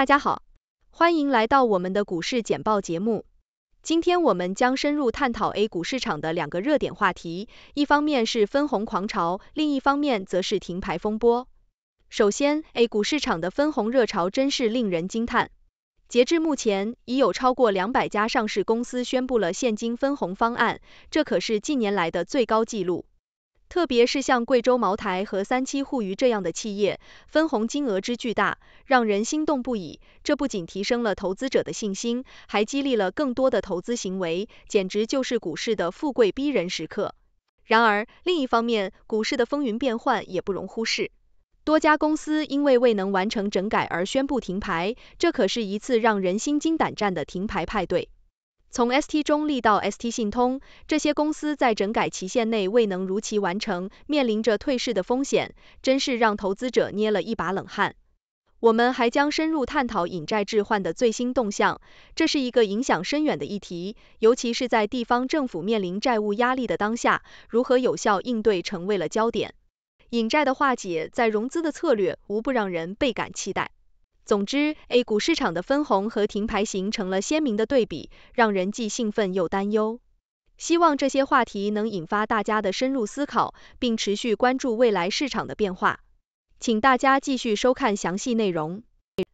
大家好，欢迎来到我们的股市简报节目。今天我们将深入探讨 A 股市场的两个热点话题，一方面是分红狂潮，另一方面则是停牌风波。首先，A 股市场的分红热潮真是令人惊叹。截至目前，已有超过两百家上市公司宣布了现金分红方案，这可是近年来的最高纪录。特别是像贵州茅台和三七互娱这样的企业，分红金额之巨大，让人心动不已。这不仅提升了投资者的信心，还激励了更多的投资行为，简直就是股市的富贵逼人时刻。然而，另一方面，股市的风云变幻也不容忽视。多家公司因为未能完成整改而宣布停牌，这可是一次让人心惊胆战的停牌派对。从 ST 中立到 ST 信通，这些公司在整改期限内未能如期完成，面临着退市的风险，真是让投资者捏了一把冷汗。我们还将深入探讨隐债置换的最新动向，这是一个影响深远的议题，尤其是在地方政府面临债务压力的当下，如何有效应对成为了焦点。隐债的化解，在融资的策略，无不让人倍感期待。总之，A 股市场的分红和停牌形成了鲜明的对比，让人既兴奋又担忧。希望这些话题能引发大家的深入思考，并持续关注未来市场的变化。请大家继续收看详细内容。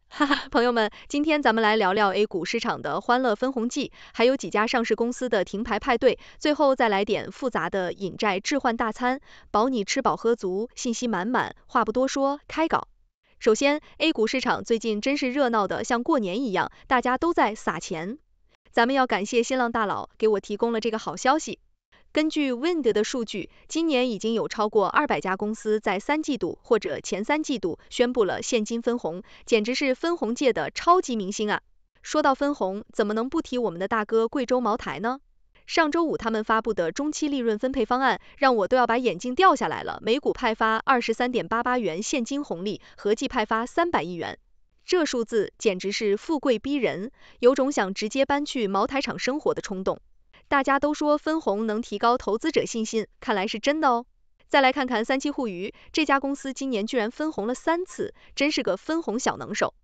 哈哈，朋友们，今天咱们来聊聊 A 股市场的欢乐分红季，还有几家上市公司的停牌派对，最后再来点复杂的引债置换大餐，保你吃饱喝足，信息满满。话不多说，开搞！首先，A 股市场最近真是热闹的像过年一样，大家都在撒钱。咱们要感谢新浪大佬给我提供了这个好消息。根据 Wind 的数据，今年已经有超过200家公司在三季度或者前三季度宣布了现金分红，简直是分红界的超级明星啊！说到分红，怎么能不提我们的大哥贵州茅台呢？上周五他们发布的中期利润分配方案，让我都要把眼镜掉下来了。每股派发二十三点八八元现金红利，合计派发三百亿元，这数字简直是富贵逼人，有种想直接搬去茅台厂生活的冲动。大家都说分红能提高投资者信心，看来是真的哦。再来看看三七互娱，这家公司今年居然分红了三次，真是个分红小能手。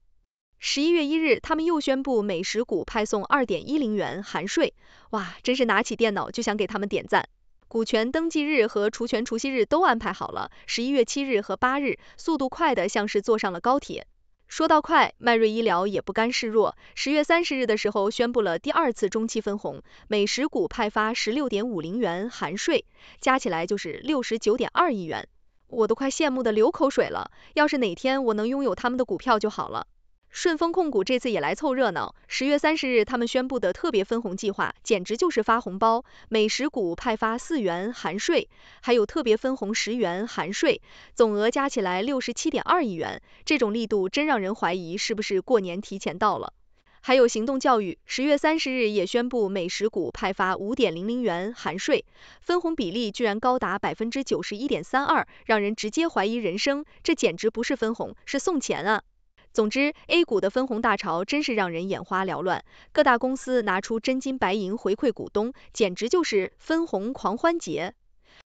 十一月一日，他们又宣布每十股派送二点一零元含税，哇，真是拿起电脑就想给他们点赞。股权登记日和除权除息日都安排好了，十一月七日和八日，速度快的像是坐上了高铁。说到快，迈瑞医疗也不甘示弱，十月三十日的时候宣布了第二次中期分红，每十股派发十六点五零元含税，加起来就是六十九点二亿元，我都快羡慕的流口水了，要是哪天我能拥有他们的股票就好了。顺丰控股这次也来凑热闹，十月三十日他们宣布的特别分红计划简直就是发红包，每十股派发四元含税，还有特别分红十元含税，总额加起来六十七点二亿元，这种力度真让人怀疑是不是过年提前到了。还有行动教育，十月三十日也宣布每十股派发五点零零元含税，分红比例居然高达百分之九十一点三二，让人直接怀疑人生，这简直不是分红，是送钱啊！总之，A 股的分红大潮真是让人眼花缭乱，各大公司拿出真金白银回馈股东，简直就是分红狂欢节。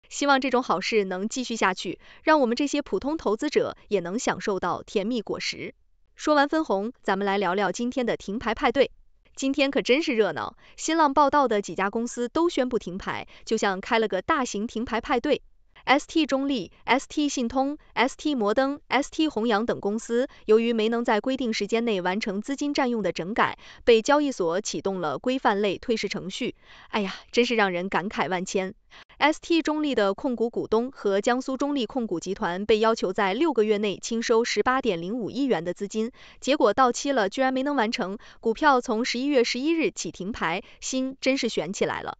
希望这种好事能继续下去，让我们这些普通投资者也能享受到甜蜜果实。说完分红，咱们来聊聊今天的停牌派对。今天可真是热闹，新浪报道的几家公司都宣布停牌，就像开了个大型停牌派对。ST 中立、ST 信通、ST 摩登、ST 弘洋等公司，由于没能在规定时间内完成资金占用的整改，被交易所启动了规范类退市程序。哎呀，真是让人感慨万千。ST 中立的控股股东和江苏中利控股集团被要求在六个月内清收十八点零五亿元的资金，结果到期了居然没能完成，股票从十一月十一日起停牌，心真是悬起来了。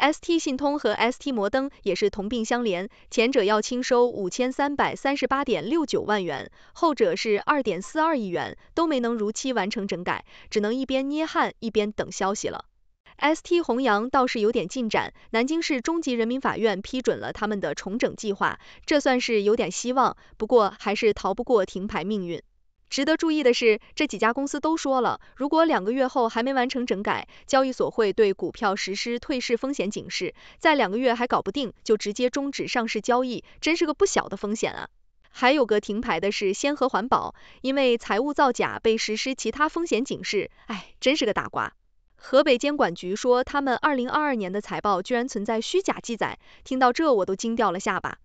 ST 信通和 ST 摩登也是同病相怜，前者要清收五千三百三十八点六九万元，后者是二点四二亿元，都没能如期完成整改，只能一边捏汗一边等消息了。ST 红阳倒是有点进展，南京市中级人民法院批准了他们的重整计划，这算是有点希望，不过还是逃不过停牌命运。值得注意的是，这几家公司都说了，如果两个月后还没完成整改，交易所会对股票实施退市风险警示。再两个月还搞不定，就直接终止上市交易，真是个不小的风险啊！还有个停牌的是先河环保，因为财务造假被实施其他风险警示，哎，真是个大瓜！河北监管局说他们二零二二年的财报居然存在虚假记载，听到这我都惊掉了下巴。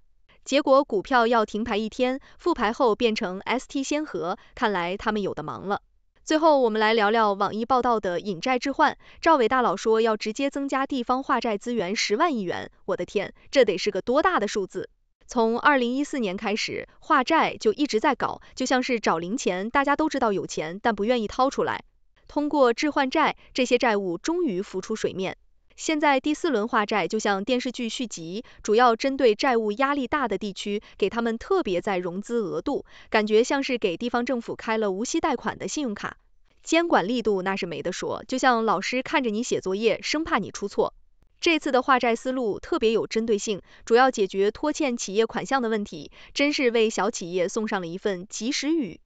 结果股票要停牌一天，复牌后变成 ST 先河，看来他们有的忙了。最后我们来聊聊网易报道的引债置换，赵伟大佬说要直接增加地方化债资源十万亿元，我的天，这得是个多大的数字！从二零一四年开始，化债就一直在搞，就像是找零钱，大家都知道有钱，但不愿意掏出来。通过置换债，这些债务终于浮出水面。现在第四轮化债就像电视剧续集，主要针对债务压力大的地区，给他们特别在融资额度，感觉像是给地方政府开了无息贷款的信用卡。监管力度那是没得说，就像老师看着你写作业，生怕你出错。这次的化债思路特别有针对性，主要解决拖欠企业款项的问题，真是为小企业送上了一份及时雨。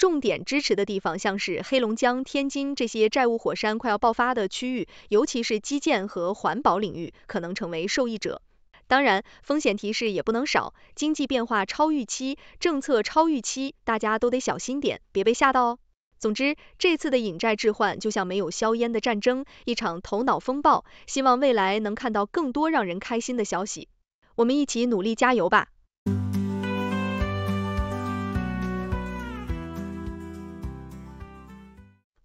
重点支持的地方像是黑龙江、天津这些债务火山快要爆发的区域，尤其是基建和环保领域，可能成为受益者。当然，风险提示也不能少，经济变化超预期，政策超预期，大家都得小心点，别被吓到哦。总之，这次的隐债置换就像没有硝烟的战争，一场头脑风暴。希望未来能看到更多让人开心的消息，我们一起努力加油吧！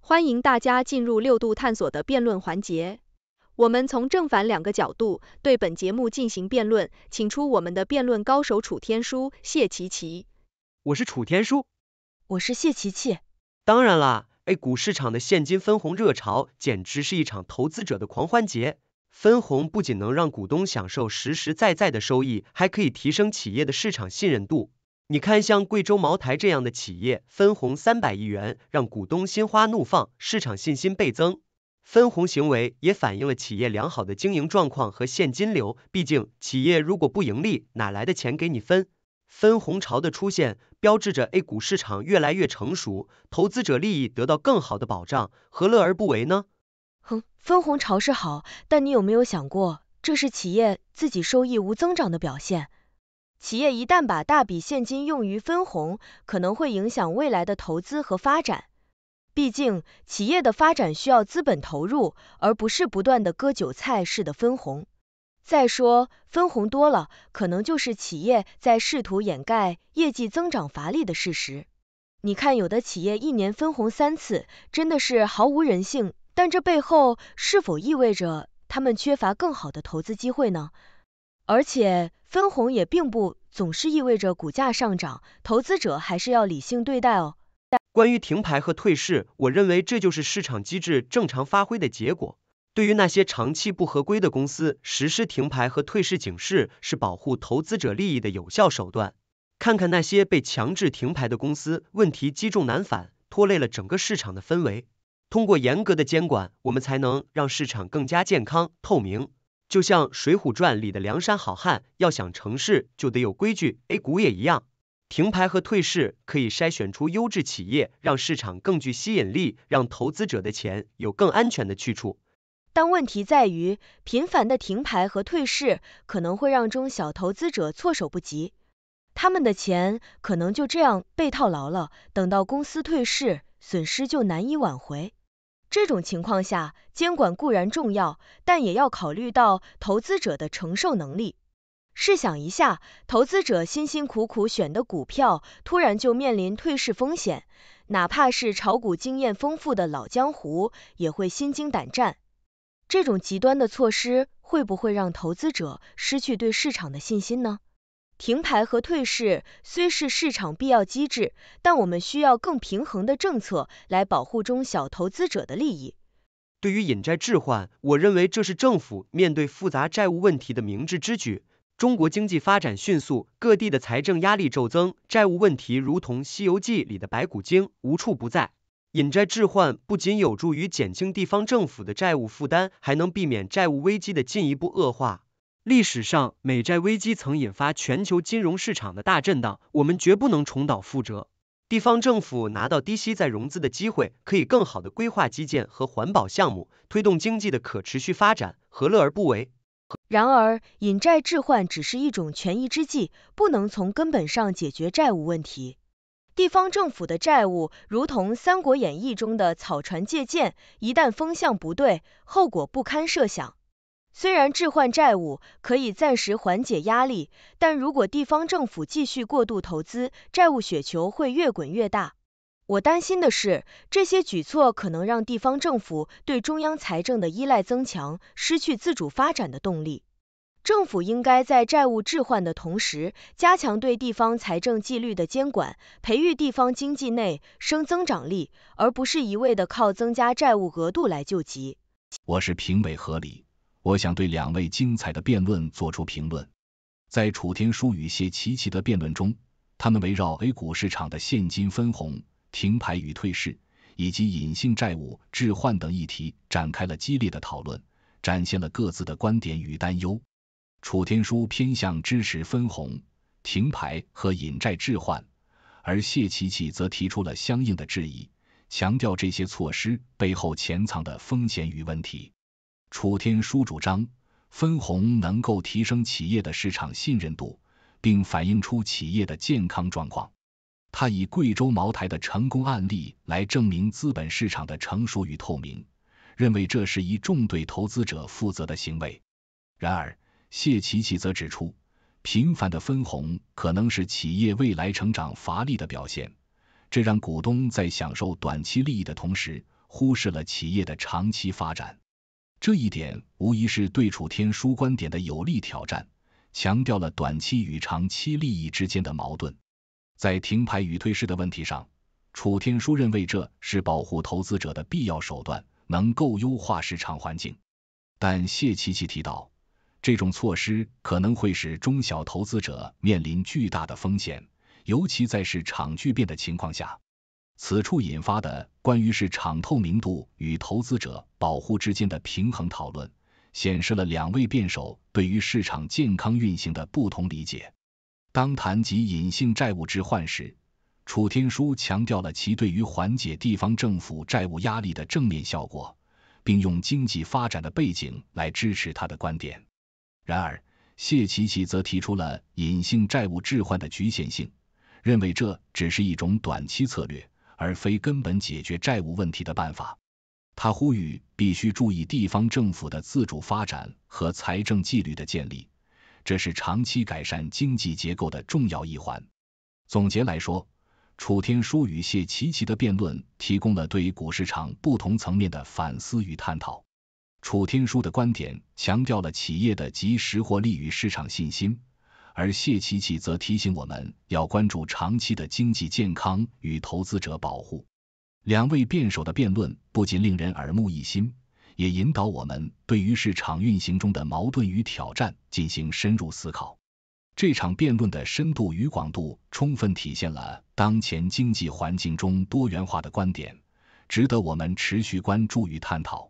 欢迎大家进入六度探索的辩论环节。我们从正反两个角度对本节目进行辩论，请出我们的辩论高手楚天舒、谢琪琪。我是楚天舒。我是谢琪琪。当然啦，A 股市场的现金分红热潮简直是一场投资者的狂欢节。分红不仅能让股东享受实实在在的收益，还可以提升企业的市场信任度。你看，像贵州茅台这样的企业，分红三百亿元，让股东心花怒放，市场信心倍增。分红行为也反映了企业良好的经营状况和现金流。毕竟，企业如果不盈利，哪来的钱给你分？分红潮的出现，标志着 A 股市场越来越成熟，投资者利益得到更好的保障，何乐而不为呢？哼，分红潮是好，但你有没有想过，这是企业自己收益无增长的表现？企业一旦把大笔现金用于分红，可能会影响未来的投资和发展。毕竟，企业的发展需要资本投入，而不是不断的割韭菜式的分红。再说，分红多了，可能就是企业在试图掩盖业绩增长乏力的事实。你看，有的企业一年分红三次，真的是毫无人性。但这背后，是否意味着他们缺乏更好的投资机会呢？而且，分红也并不总是意味着股价上涨，投资者还是要理性对待哦。关于停牌和退市，我认为这就是市场机制正常发挥的结果。对于那些长期不合规的公司，实施停牌和退市警示是保护投资者利益的有效手段。看看那些被强制停牌的公司，问题积重难返，拖累了整个市场的氛围。通过严格的监管，我们才能让市场更加健康、透明。就像《水浒传》里的梁山好汉，要想成事就得有规矩。A 股也一样，停牌和退市可以筛选出优质企业，让市场更具吸引力，让投资者的钱有更安全的去处。但问题在于，频繁的停牌和退市可能会让中小投资者措手不及，他们的钱可能就这样被套牢了。等到公司退市，损失就难以挽回。这种情况下，监管固然重要，但也要考虑到投资者的承受能力。试想一下，投资者辛辛苦苦选的股票，突然就面临退市风险，哪怕是炒股经验丰富的老江湖，也会心惊胆战。这种极端的措施，会不会让投资者失去对市场的信心呢？停牌和退市虽是市场必要机制，但我们需要更平衡的政策来保护中小投资者的利益。对于隐债置换，我认为这是政府面对复杂债务问题的明智之举。中国经济发展迅速，各地的财政压力骤增，债务问题如同《西游记》里的白骨精，无处不在。隐债置换不仅有助于减轻地方政府的债务负担，还能避免债务危机的进一步恶化。历史上，美债危机曾引发全球金融市场的大震荡，我们绝不能重蹈覆辙。地方政府拿到低息再融资的机会，可以更好的规划基建和环保项目，推动经济的可持续发展，何乐而不为？然而，引债置换只是一种权宜之计，不能从根本上解决债务问题。地方政府的债务如同《三国演义》中的草船借箭，一旦风向不对，后果不堪设想。虽然置换债务可以暂时缓解压力，但如果地方政府继续过度投资，债务雪球会越滚越大。我担心的是，这些举措可能让地方政府对中央财政的依赖增强，失去自主发展的动力。政府应该在债务置换的同时，加强对地方财政纪律的监管，培育地方经济内生增长力，而不是一味的靠增加债务额度来救急。我是评委何理。我想对两位精彩的辩论做出评论。在楚天舒与谢琪琪的辩论中，他们围绕 A 股市场的现金分红、停牌与退市，以及隐性债务置换等议题展开了激烈的讨论，展现了各自的观点与担忧。楚天舒偏向支持分红、停牌和隐债置换，而谢琪琪则提出了相应的质疑，强调这些措施背后潜藏的风险与问题。楚天舒主张分红能够提升企业的市场信任度，并反映出企业的健康状况。他以贵州茅台的成功案例来证明资本市场的成熟与透明，认为这是一重对投资者负责的行为。然而，谢奇奇则指出，频繁的分红可能是企业未来成长乏力的表现，这让股东在享受短期利益的同时，忽视了企业的长期发展。这一点无疑是对楚天舒观点的有力挑战，强调了短期与长期利益之间的矛盾。在停牌与退市的问题上，楚天舒认为这是保护投资者的必要手段，能够优化市场环境。但谢琪琪提到，这种措施可能会使中小投资者面临巨大的风险，尤其在市场巨变的情况下。此处引发的关于市场透明度与投资者保护之间的平衡讨论，显示了两位辩手对于市场健康运行的不同理解。当谈及隐性债务置换时，楚天舒强调了其对于缓解地方政府债务压力的正面效果，并用经济发展的背景来支持他的观点。然而，谢琪琪则提出了隐性债务置换的局限性，认为这只是一种短期策略。而非根本解决债务问题的办法。他呼吁必须注意地方政府的自主发展和财政纪律的建立，这是长期改善经济结构的重要一环。总结来说，楚天舒与谢奇奇的辩论提供了对股市场不同层面的反思与探讨。楚天舒的观点强调了企业的及时获利与市场信心。而谢琪琪则提醒我们要关注长期的经济健康与投资者保护。两位辩手的辩论不仅令人耳目一新，也引导我们对于市场运行中的矛盾与挑战进行深入思考。这场辩论的深度与广度充分体现了当前经济环境中多元化的观点，值得我们持续关注与探讨。